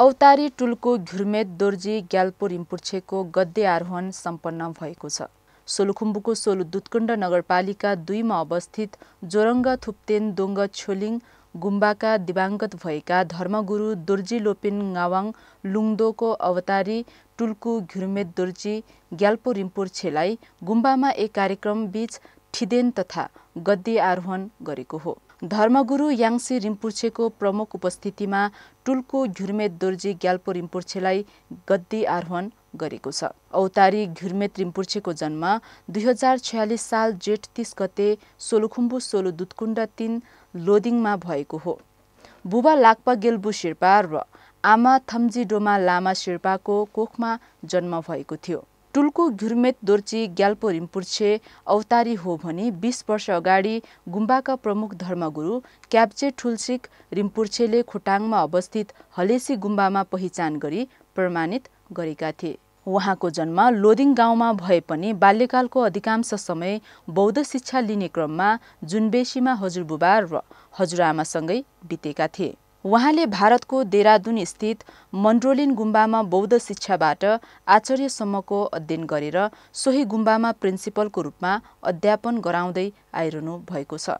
औतारी टुल्को घुर्मेत दोर्जी ग्याल्पो रिम्पुर्छेको गद्दे आरोहण सम्पन्न भएको छ सोलुखुम्बुको सोलु दुत्कुण्ड नगरपालिका दुईमा अवस्थित जोरङ्ग थुप्तेन दोङ्ग छोलिङ गुम्बाका दिवाङ्गत भएका धर्मगुरु दोर्जी लोपेन गावाङ लुङदोको अवतारी टुल्कु घुर्मेत दोर्जी ग्याल्पो रिम्पुर्छेलाई गुम्बामा एक कार्यक्रम बीच ठिदेन तथा गद्दी आरोहण गरेको हो धर्मगुरु याङसी रिम्पुर्छेको प्रमुख उपस्थितिमा टुल्को घ्युर्मेत दोर्जी ग्याल्पो रिम्पुर्छेलाई गद्दी आरोहण गरेको छ औतारी घ्युर्मेत रिम्पुर्छेको जन्म दुई हजार छयालिस साल जेठ तिस गते सोलुखुम्बु सोलु दुधकुण्ड तिन लोदिङमा भएको हो बुबा लाक्पा गेल्बु शेर्पा र आमा थम्जी डोमा लामा शेर्पाको कोखमा जन्म भएको थियो टुल्कु घुर्मेत दोर्ची ग्याल्पो रिम्पुर्छे अवतारी हो भने बिस वर्ष अगाडि गुम्बाका प्रमुख धर्मगुरु क्याप्चे ठुल्सिक रिम्पुर्छेले खोटाङमा अवस्थित हलेसी गुम्बामा पहिचान गरी प्रमाणित गरेका थिए उहाँको जन्म लोदिङ गाउँमा भए पनि बाल्यकालको अधिकांश समय बौद्ध शिक्षा लिने क्रममा जुनबेसीमा हजुरबुबा र हजुरआमासँगै बितेका थिए उहाँले भारतको देहरादुन स्थित मन्ड्रोलिन गुम्बामा बौद्ध शिक्षाबाट आचार्यसम्मको अध्ययन गरेर सोही गुम्बामा प्रिन्सिपलको रूपमा अध्यापन गराउँदै आइरहनु भएको छ